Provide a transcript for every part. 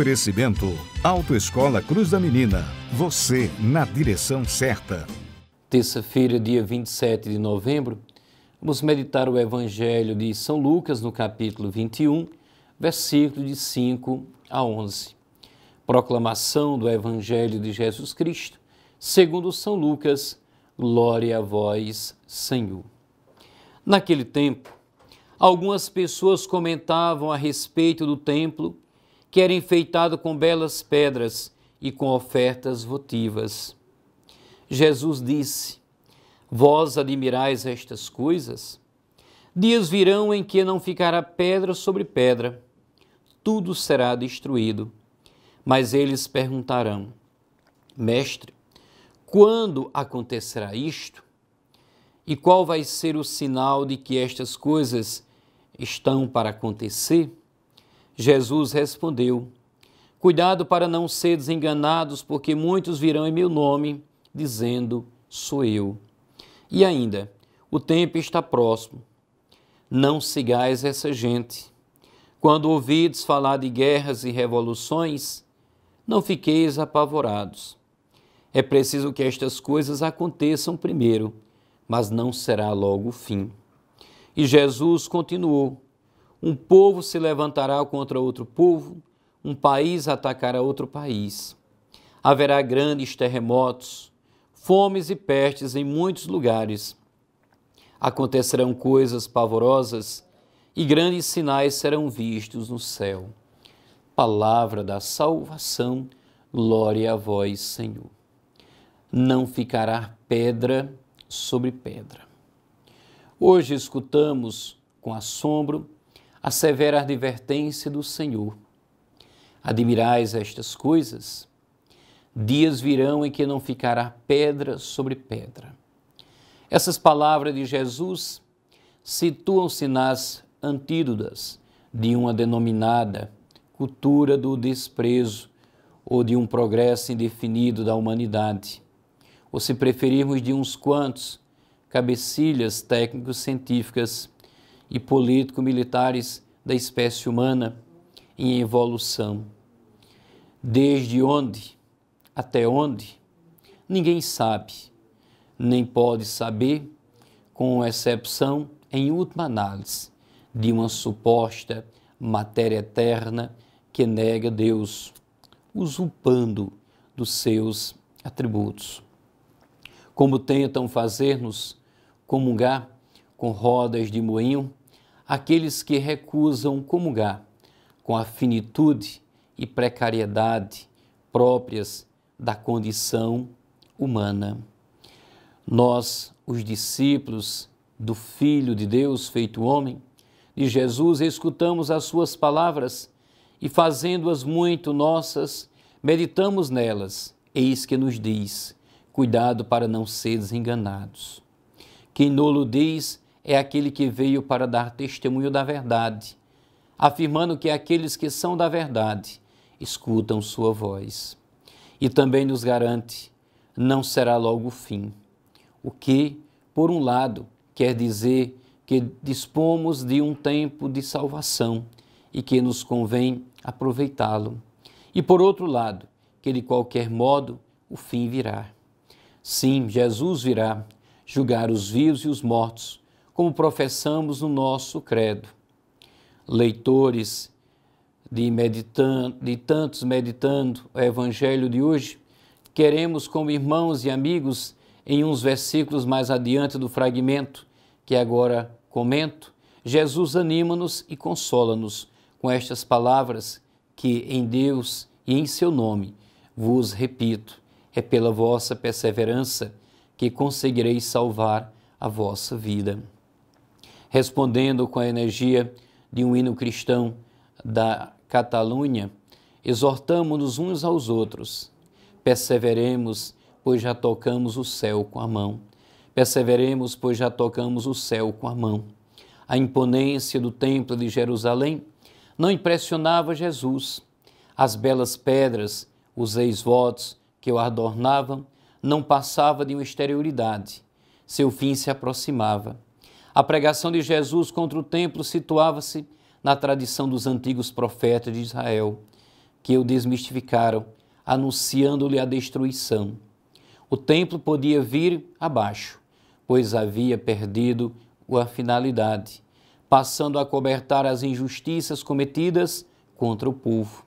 Oferecimento Autoescola Cruz da Menina. Você na direção certa. Terça-feira, dia 27 de novembro, vamos meditar o Evangelho de São Lucas no capítulo 21, versículo de 5 a 11. Proclamação do Evangelho de Jesus Cristo, segundo São Lucas. Glória a vós, Senhor. Naquele tempo, algumas pessoas comentavam a respeito do templo que era enfeitado com belas pedras e com ofertas votivas. Jesus disse: Vós admirais estas coisas? Dias virão em que não ficará pedra sobre pedra, tudo será destruído. Mas eles perguntarão: Mestre, quando acontecerá isto? E qual vai ser o sinal de que estas coisas estão para acontecer? Jesus respondeu: Cuidado para não seres enganados, porque muitos virão em meu nome, dizendo: Sou eu. E ainda, o tempo está próximo. Não sigais essa gente. Quando ouvides falar de guerras e revoluções, não fiqueis apavorados. É preciso que estas coisas aconteçam primeiro, mas não será logo o fim. E Jesus continuou: um povo se levantará contra outro povo, um país atacará outro país. Haverá grandes terremotos, fomes e pestes em muitos lugares. Acontecerão coisas pavorosas e grandes sinais serão vistos no céu. Palavra da salvação, glória a vós, Senhor. Não ficará pedra sobre pedra. Hoje escutamos com assombro a severa advertência do Senhor. Admirais estas coisas? Dias virão em que não ficará pedra sobre pedra. Essas palavras de Jesus situam-se nas antídotas de uma denominada cultura do desprezo ou de um progresso indefinido da humanidade, ou se preferirmos de uns quantos cabecilhas técnicos científicas e político-militares da espécie humana em evolução. Desde onde, até onde, ninguém sabe, nem pode saber, com exceção, em última análise, de uma suposta matéria eterna que nega Deus, usurpando dos seus atributos. Como tentam fazer-nos comungar com rodas de moinho, aqueles que recusam comungar com a finitude e precariedade próprias da condição humana. Nós, os discípulos do Filho de Deus feito homem, de Jesus, escutamos as suas palavras e, fazendo-as muito nossas, meditamos nelas. Eis que nos diz: cuidado para não seres enganados. Quem nolo diz é aquele que veio para dar testemunho da verdade, afirmando que é aqueles que são da verdade escutam sua voz. E também nos garante: não será logo o fim. O que, por um lado, quer dizer que dispomos de um tempo de salvação e que nos convém aproveitá-lo. E por outro lado, que de qualquer modo o fim virá. Sim, Jesus virá julgar os vivos e os mortos como professamos no nosso credo. Leitores de, meditando, de tantos meditando o Evangelho de hoje, queremos, como irmãos e amigos, em uns versículos mais adiante do fragmento que agora comento, Jesus anima-nos e consola-nos com estas palavras que em Deus e em seu nome vos repito: é pela vossa perseverança que conseguireis salvar a vossa vida respondendo com a energia de um hino cristão da Catalunha, exortamos-nos uns aos outros. Perseveremos, pois já tocamos o céu com a mão. Perseveremos, pois já tocamos o céu com a mão. A imponência do Templo de Jerusalém não impressionava Jesus. As belas pedras, os ex-votos que o adornavam, não passava de uma exterioridade. Seu fim se aproximava a pregação de Jesus contra o templo situava-se na tradição dos antigos profetas de Israel, que o desmistificaram, anunciando-lhe a destruição. O templo podia vir abaixo, pois havia perdido a finalidade, passando a cobertar as injustiças cometidas contra o povo.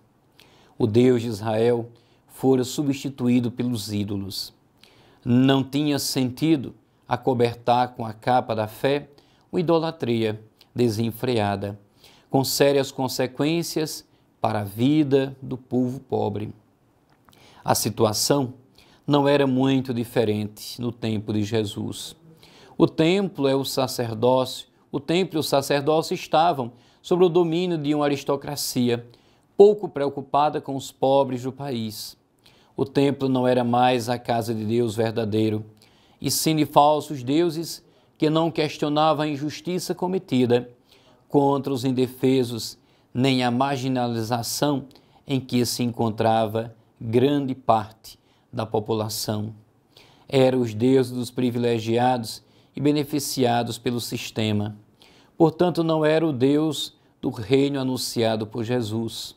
O Deus de Israel fora substituído pelos ídolos. Não tinha sentido acobertar com a capa da fé uma idolatria desenfreada, com sérias consequências para a vida do povo pobre. A situação não era muito diferente no tempo de Jesus. O templo é o sacerdócio, o templo e o sacerdócio estavam sob o domínio de uma aristocracia pouco preocupada com os pobres do país. O templo não era mais a casa de Deus verdadeiro, e sendo falsos deuses que não questionavam a injustiça cometida contra os indefesos, nem a marginalização em que se encontrava grande parte da população. Eram os deuses dos privilegiados e beneficiados pelo sistema. Portanto, não era o Deus do reino anunciado por Jesus.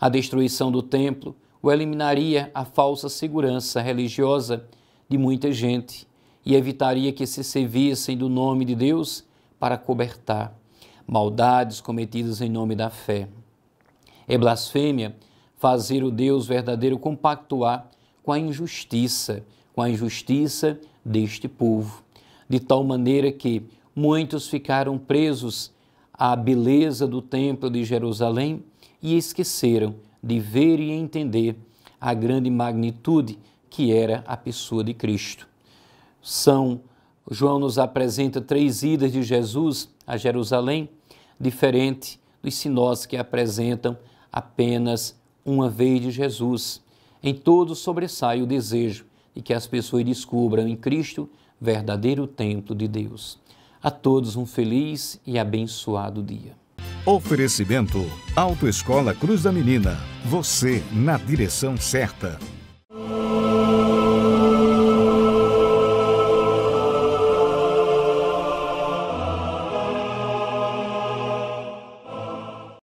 A destruição do templo o eliminaria a falsa segurança religiosa de muita gente e evitaria que se servissem do nome de Deus para cobertar maldades cometidas em nome da fé. É blasfêmia fazer o Deus verdadeiro compactuar com a injustiça, com a injustiça deste povo, de tal maneira que muitos ficaram presos à beleza do Templo de Jerusalém e esqueceram de ver e entender a grande magnitude que era a pessoa de Cristo. São João nos apresenta três idas de Jesus a Jerusalém, diferente dos sinós que apresentam apenas uma vez de Jesus. Em todo sobressai o desejo de que as pessoas descubram em Cristo verdadeiro templo de Deus. A todos um feliz e abençoado dia. Oferecimento Autoescola Cruz da Menina. Você na direção certa.